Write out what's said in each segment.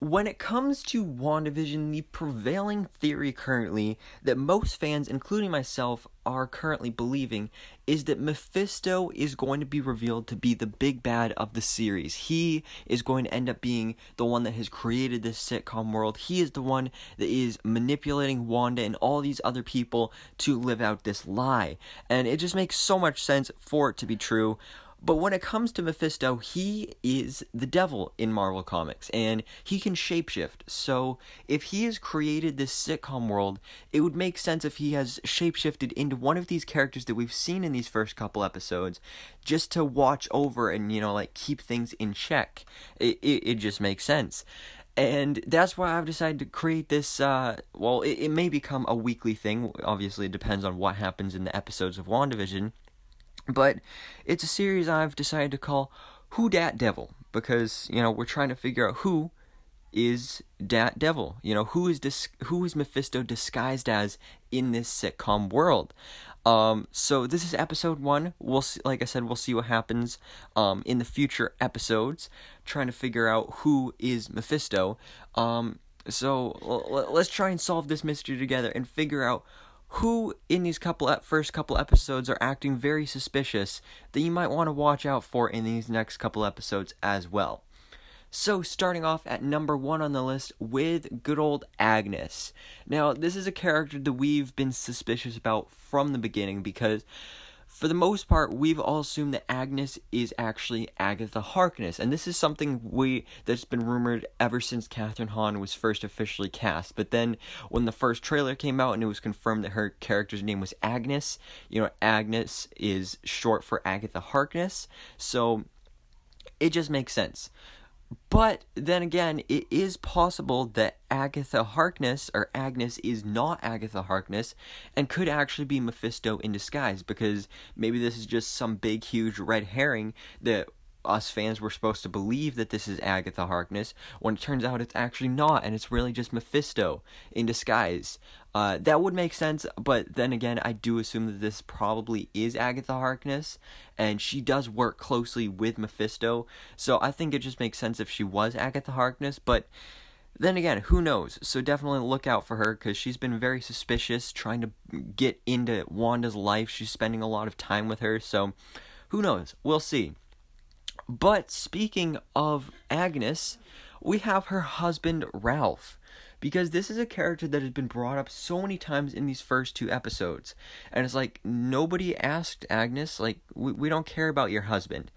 When it comes to WandaVision, the prevailing theory currently that most fans, including myself, are currently believing is that Mephisto is going to be revealed to be the big bad of the series. He is going to end up being the one that has created this sitcom world. He is the one that is manipulating Wanda and all these other people to live out this lie. And it just makes so much sense for it to be true. But when it comes to Mephisto, he is the devil in Marvel Comics, and he can shapeshift. So, if he has created this sitcom world, it would make sense if he has shapeshifted into one of these characters that we've seen in these first couple episodes, just to watch over and, you know, like keep things in check. It, it, it just makes sense. And that's why I've decided to create this. Uh, well, it, it may become a weekly thing. Obviously, it depends on what happens in the episodes of WandaVision but it's a series I've decided to call Who Dat Devil because, you know, we're trying to figure out who is Dat Devil. You know, who is dis- who is Mephisto disguised as in this sitcom world? Um, so this is episode one. We'll see, like I said, we'll see what happens um, in the future episodes, trying to figure out who is Mephisto. Um, so let's try and solve this mystery together and figure out who in these couple first couple episodes are acting very suspicious that you might want to watch out for in these next couple episodes as well. So, starting off at number one on the list with good old Agnes. Now, this is a character that we've been suspicious about from the beginning because for the most part, we've all assumed that Agnes is actually Agatha Harkness, and this is something we that's been rumored ever since Catherine Hahn was first officially cast. But then, when the first trailer came out and it was confirmed that her character's name was Agnes, you know, Agnes is short for Agatha Harkness, so it just makes sense. But then again, it is possible that Agatha Harkness or Agnes is not Agatha Harkness and could actually be Mephisto in disguise because maybe this is just some big, huge red herring that us fans were supposed to believe that this is Agatha Harkness, when it turns out it's actually not, and it's really just Mephisto in disguise. Uh, that would make sense, but then again, I do assume that this probably is Agatha Harkness, and she does work closely with Mephisto, so I think it just makes sense if she was Agatha Harkness, but then again, who knows? So definitely look out for her because she's been very suspicious, trying to get into Wanda's life. She's spending a lot of time with her, so who knows? We'll see. But speaking of Agnes, we have her husband Ralph because this is a character that has been brought up so many times in these first two episodes. And it's like nobody asked Agnes, like, we, we don't care about your husband.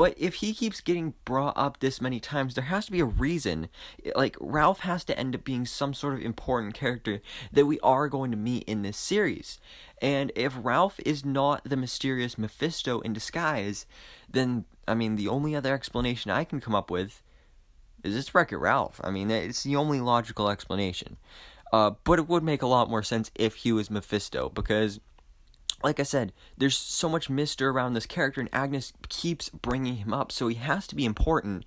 But if he keeps getting brought up this many times, there has to be a reason. Like, Ralph has to end up being some sort of important character that we are going to meet in this series. And if Ralph is not the mysterious Mephisto in disguise, then, I mean, the only other explanation I can come up with is it's Wreck It Ralph. I mean, it's the only logical explanation. Uh, but it would make a lot more sense if he was Mephisto, because like I said, there's so much mystery around this character, and Agnes keeps bringing him up, so he has to be important.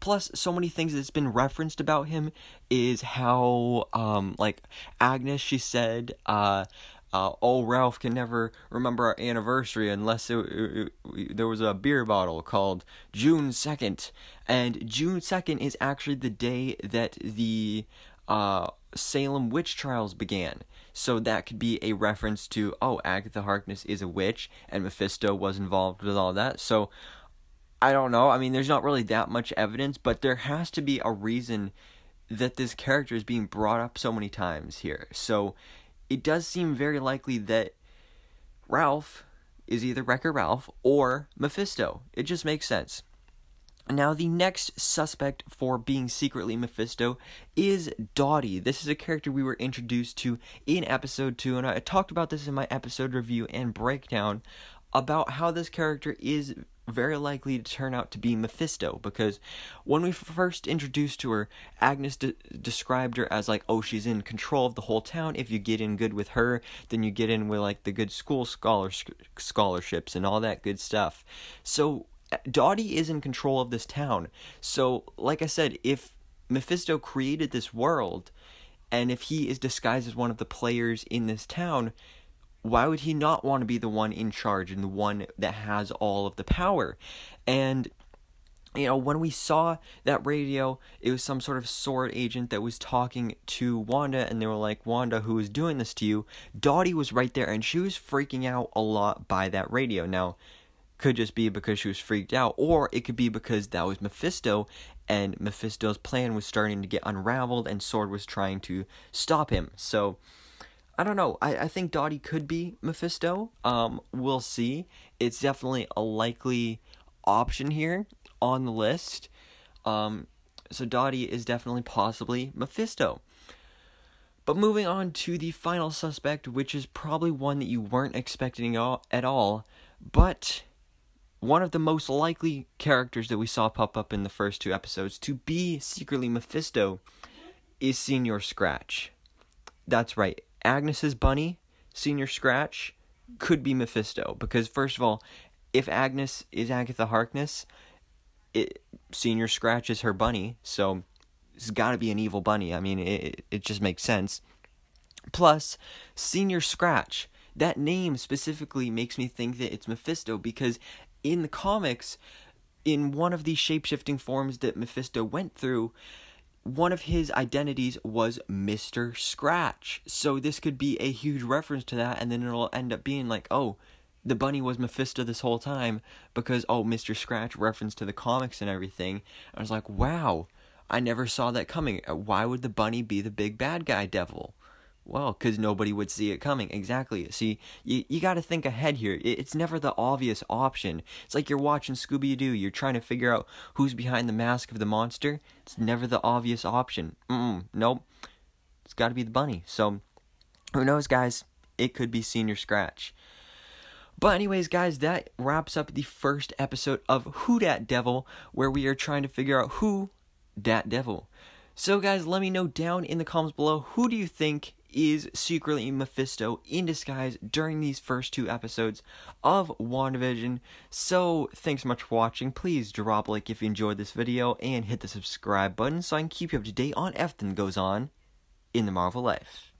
Plus, so many things that's been referenced about him is how, um, like Agnes, she said, uh, uh, oh, Ralph can never remember our anniversary unless it, it, it, there was a beer bottle called June 2nd. And June 2nd is actually the day that the uh, Salem witch trials began. So that could be a reference to, oh, Agatha Harkness is a witch and Mephisto was involved with all that. So I don't know. I mean, there's not really that much evidence, but there has to be a reason that this character is being brought up so many times here. So it does seem very likely that Ralph is either Wrecker Ralph or Mephisto. It just makes sense. Now, the next suspect for being secretly Mephisto is Dottie. This is a character we were introduced to in episode 2, and I talked about this in my episode review and breakdown about how this character is very likely to turn out to be Mephisto because when we first introduced to her, Agnes de- described her as like, oh, she's in control of the whole town. If you get in good with her, then you get in with like the good school scholars- scholarships and all that good stuff. So Dottie is in control of this town. So, like I said, if Mephisto created this world, and if he is disguised as one of the players in this town, why would he not want to be the one in charge and the one that has all of the power? And you know, when we saw that radio, it was some sort of sword agent that was talking to Wanda, and they were like, Wanda, who is doing this to you? Dottie was right there, and she was freaking out a lot by that radio. Now, could just be because she was freaked out, or it could be because that was Mephisto, and Mephisto's plan was starting to get unraveled, and Sword was trying to stop him. So, I don't know. I, I think Dottie could be Mephisto. Um, we'll see. It's definitely a likely option here on the list. Um, so Dottie is definitely possibly Mephisto. But moving on to the final suspect, which is probably one that you weren't expecting at all, but one of the most likely characters that we saw pop up in the first two episodes to be secretly Mephisto is Senior Scratch. That's right. Agnes's bunny, Senior Scratch, could be Mephisto because first of all, if Agnes is Agatha Harkness, it, Senior Scratch is her bunny, so it's got to be an evil bunny. I mean, it it just makes sense. Plus, Senior Scratch that name specifically makes me think that it's Mephisto because in the comics, in one of the shape shifting forms that Mephisto went through, one of his identities was Mr. Scratch. So this could be a huge reference to that, and then it'll end up being like, oh, the bunny was Mephisto this whole time because, oh, Mr. Scratch reference to the comics and everything. I was like, wow, I never saw that coming. Why would the bunny be the big bad guy devil? Well, because nobody would see it coming. Exactly. See, you, you got to think ahead here. It, it's never the obvious option. It's like you're watching Scooby Doo. You're trying to figure out who's behind the mask of the monster. It's never the obvious option. Mm-mm, nope. It's got to be the bunny. So, who knows, guys? It could be Senior Scratch. But anyways, guys, that wraps up the first episode of Who Dat Devil, where we are trying to figure out who Dat Devil. So guys, let me know down in the comments below who do you think is secretly Mephisto in disguise during these first two episodes of WandaVision. So, thanks so much for watching. Please drop a like if you enjoyed this video and hit the subscribe button so I can keep you up to date on everything that goes on in the Marvel life.